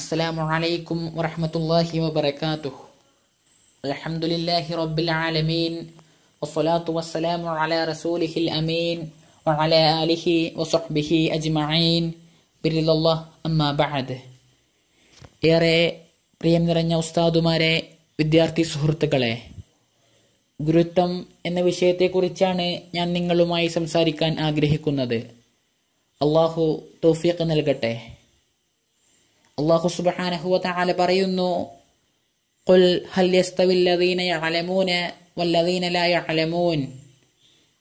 അസ്സലാമു അലൈക്കും വറഹമത്തല്ലാഹി വബർക്കാത്തു അലഹമുല്ലാഹി റബ്ബിൽ ആലമീൻ വസ്സലാത്തു വസ്സലാമു അല റസൂലിഹിൽ അമീൻ وعلى ആലിഹി وصحبه അജ്മഈൻ بإذن അമ്മാ أما ഏറെ പ്രിയം നിറഞ്ഞ ഉസ്താദുമാരെ വിദ്യാർത്ഥി സുഹൃത്തുക്കളെ ഗുരുത്വം എന്ന വിഷയത്തെക്കുറിച്ചാണ് ഞാൻ നിങ്ങളുമായി സംസാരിക്കാൻ ആഗ്രഹിക്കുന്നത് അള്ളാഹു തോഫിയൊക്കെ നൽകട്ടെ അള്ളാഹു സുബാനഹുവ താല പറയുന്നു قل هل يستوي الذين يعلمون والذين لا يعلمون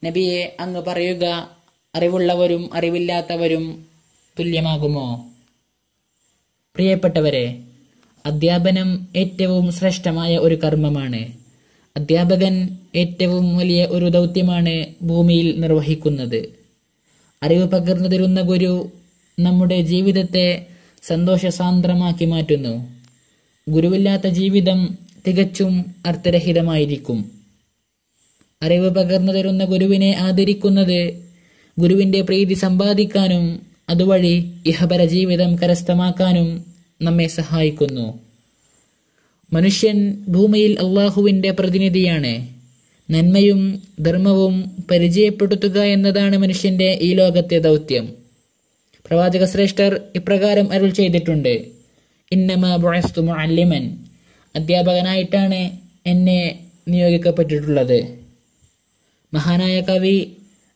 നബിയെ അങ്ങ് പറയുക അറിവുള്ളവരും അറിവില്ലാത്തവരും തുല്യമാകുമോ പ്രിയപ്പെട്ടവരെ അധ്യാപനം ഏറ്റവും ശ്രേഷ്ഠമായ ഒരു കർമ്മമാണ് അധ്യാപകൻ ഏറ്റവും വലിയ ഒരു ദൗത്യമാണ് ഭൂമിയിൽ നിർവഹിക്കുന്നത് അറിവ് പകർന്നു തരുന്ന ഗുരു നമ്മുടെ ജീവിതത്തെ സന്തോഷസാന്ദ്രമാക്കി മാറ്റുന്നു ഗുരുവില്ലാത്ത ജീവിതം തികച്ചും അർത്ഥരഹിതമായിരിക്കും അറിവ് പകർന്നു തരുന്ന ഗുരുവിനെ ആദരിക്കുന്നത് ഗുരുവിൻ്റെ പ്രീതി സമ്പാദിക്കാനും അതുവഴി ഇഹപര ജീവിതം കരസ്ഥമാക്കാനും നമ്മെ സഹായിക്കുന്നു മനുഷ്യൻ ഭൂമിയിൽ അള്ളാഹുവിൻ്റെ പ്രതിനിധിയാണ് നന്മയും ധർമ്മവും പരിചയപ്പെടുത്തുക എന്നതാണ് മനുഷ്യൻ്റെ ഈ ലോകത്തെ ദൗത്യം പ്രവാചക ശ്രേഷ്ഠർ ഇപ്രകാരം അരുൾ ചെയ്തിട്ടുണ്ട് ഇന്നമ അധ്യാപകനായിട്ടാണ് എന്നെ നിയോഗിക്കപ്പെട്ടിട്ടുള്ളത് മഹാനായ കവി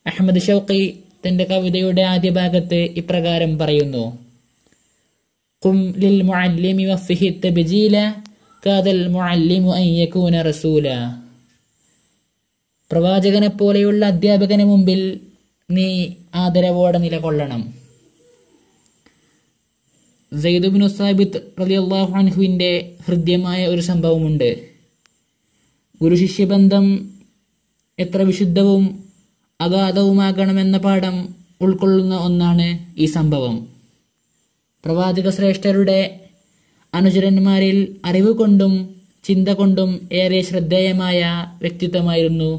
അഹമ്മദ് ഷൗക്കി തന്റെ കവിതയുടെ ആദ്യ ഭാഗത്ത് ഇപ്രകാരം പറയുന്നു കും ലിൽ മുഅല്ലിമി കാദൽ മുഅല്ലിമു റസൂല പ്രവാചകനെ പോലെയുള്ള അധ്യാപകന് മുമ്പിൽ നീ ആദരവോടെ നിലകൊള്ളണം സയ്യിദുബിൻ സാബിത്ത് റലി അള്ളാഹുഅൻഹുവിൻ്റെ ഹൃദ്യമായ ഒരു സംഭവമുണ്ട് ശിഷ്യബന്ധം എത്ര വിശുദ്ധവും അഗാധവുമാകണമെന്ന പാഠം ഉൾക്കൊള്ളുന്ന ഒന്നാണ് ഈ സംഭവം പ്രവാചക ശ്രേഷ്ഠരുടെ അനുചരന്മാരിൽ അറിവ് കൊണ്ടും ചിന്ത കൊണ്ടും ഏറെ ശ്രദ്ധേയമായ വ്യക്തിത്വമായിരുന്നു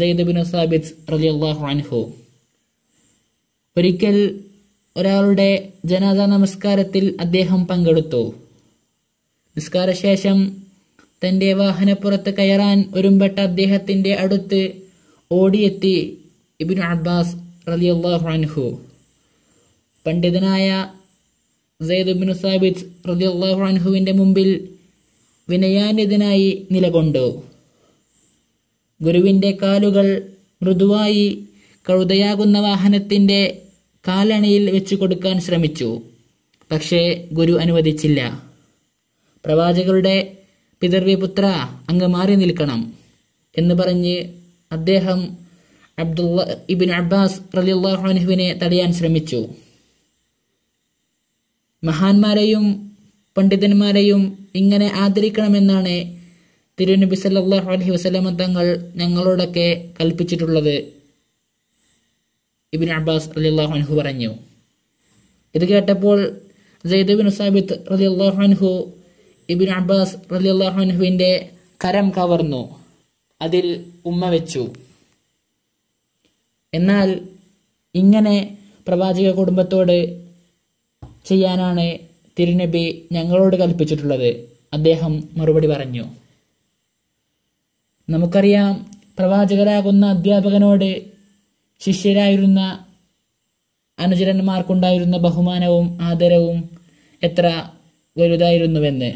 സയ്യിദ് ബിൻ സാബിത്ത് റലി അള്ളാഹു അൻഹു ഒരിക്കൽ ഒരാളുടെ ജനാദ നമസ്കാരത്തിൽ അദ്ദേഹം പങ്കെടുത്തു നിസ്കാരശേഷം തൻ്റെ വാഹനപ്പുറത്ത് കയറാൻ ഒരുമ്പെട്ട അദ്ദേഹത്തിൻ്റെ അടുത്ത് ഓടിയെത്തി ഇബിൻ അബ്ബാസ് റലിയല്ലാഹു അൻഹു പണ്ഡിതനായ സൈദുബിൻ സാബിദ് റലിയല്ലാഹു അൻഹുവിന്റെ മുമ്പിൽ വിനയാന്യതനായി നിലകൊണ്ടു ഗുരുവിൻ്റെ കാലുകൾ മൃദുവായി കഴുതയാകുന്ന വാഹനത്തിൻ്റെ കാലണയിൽ വെച്ചു കൊടുക്കാൻ ശ്രമിച്ചു പക്ഷേ ഗുരു അനുവദിച്ചില്ല പ്രവാചകരുടെ പിതർവിപുത്ര അങ്ങ് മാറി നിൽക്കണം എന്ന് പറഞ്ഞ് അദ്ദേഹം അബ്ദുള്ള ഇബിൻ അബ്ബാസ് റലിയുള്ളാഹുനുവിനെ തടയാൻ ശ്രമിച്ചു മഹാന്മാരെയും പണ്ഡിതന്മാരെയും ഇങ്ങനെ ആദരിക്കണമെന്നാണ് തിരുനബി സല്ലാഹു അലഹി വസ്ലമ തങ്ങൾ ഞങ്ങളോടൊക്കെ കൽപ്പിച്ചിട്ടുള്ളത് ഇബിൻ അബ്ബാസ് അലി അള്ളാഹുഅൻഹു പറഞ്ഞു ഇത് കേട്ടപ്പോൾ ജയ്ദബിൻ സാബിത്ത് അലി അള്ളാഹുഅൻഹു ഇബിൻ അബ്ബാസ് അലി അള്ളാഹുഅൻഹുവിൻ്റെ കരം കവർന്നു അതിൽ ഉമ്മ വെച്ചു എന്നാൽ ഇങ്ങനെ പ്രവാചക കുടുംബത്തോട് ചെയ്യാനാണ് തിരുനബി ഞങ്ങളോട് കൽപ്പിച്ചിട്ടുള്ളത് അദ്ദേഹം മറുപടി പറഞ്ഞു നമുക്കറിയാം പ്രവാചകരാകുന്ന അധ്യാപകനോട് ശിഷ്യരായിരുന്ന അനുചരന്മാർക്കുണ്ടായിരുന്ന ബഹുമാനവും ആദരവും എത്ര വലുതായിരുന്നുവെന്ന്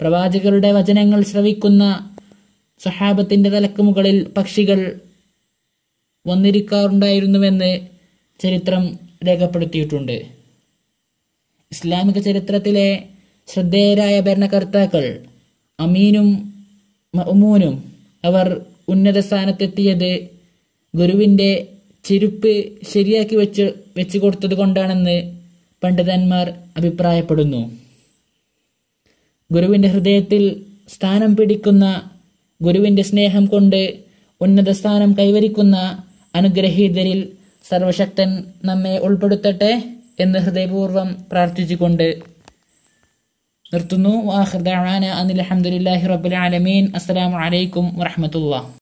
പ്രവാചകരുടെ വചനങ്ങൾ ശ്രവിക്കുന്ന സഹാബത്തിൻ്റെ തലക്ക് മുകളിൽ പക്ഷികൾ വന്നിരിക്കാറുണ്ടായിരുന്നുവെന്ന് ചരിത്രം രേഖപ്പെടുത്തിയിട്ടുണ്ട് ഇസ്ലാമിക ചരിത്രത്തിലെ ശ്രദ്ധേയരായ ഭരണകർത്താക്കൾ അമീനും മഅമൂനും അവർ ഉന്നത സ്ഥാനത്തെത്തിയത് ഗുരുവിൻ്റെ ചെരുപ്പ് ശരിയാക്കി വെച്ച് വെച്ചു കൊടുത്തത് കൊണ്ടാണെന്ന് പണ്ഡിതന്മാർ അഭിപ്രായപ്പെടുന്നു ഗുരുവിൻ്റെ ഹൃദയത്തിൽ സ്ഥാനം പിടിക്കുന്ന ഗുരുവിൻ്റെ സ്നേഹം കൊണ്ട് ഉന്നത സ്ഥാനം കൈവരിക്കുന്ന അനുഗ്രഹീതരിൽ സർവശക്തൻ നമ്മെ ഉൾപ്പെടുത്തട്ടെ എന്ന് ഹൃദയപൂർവ്വം പ്രാർത്ഥിച്ചുകൊണ്ട് നിർത്തുന്നു വാഹൃദാന അനിൽ അഹമ്മദില്ലാഹി റബ്ബുൽ ആലമീൻ അസ്സലാമു അലൈക്കും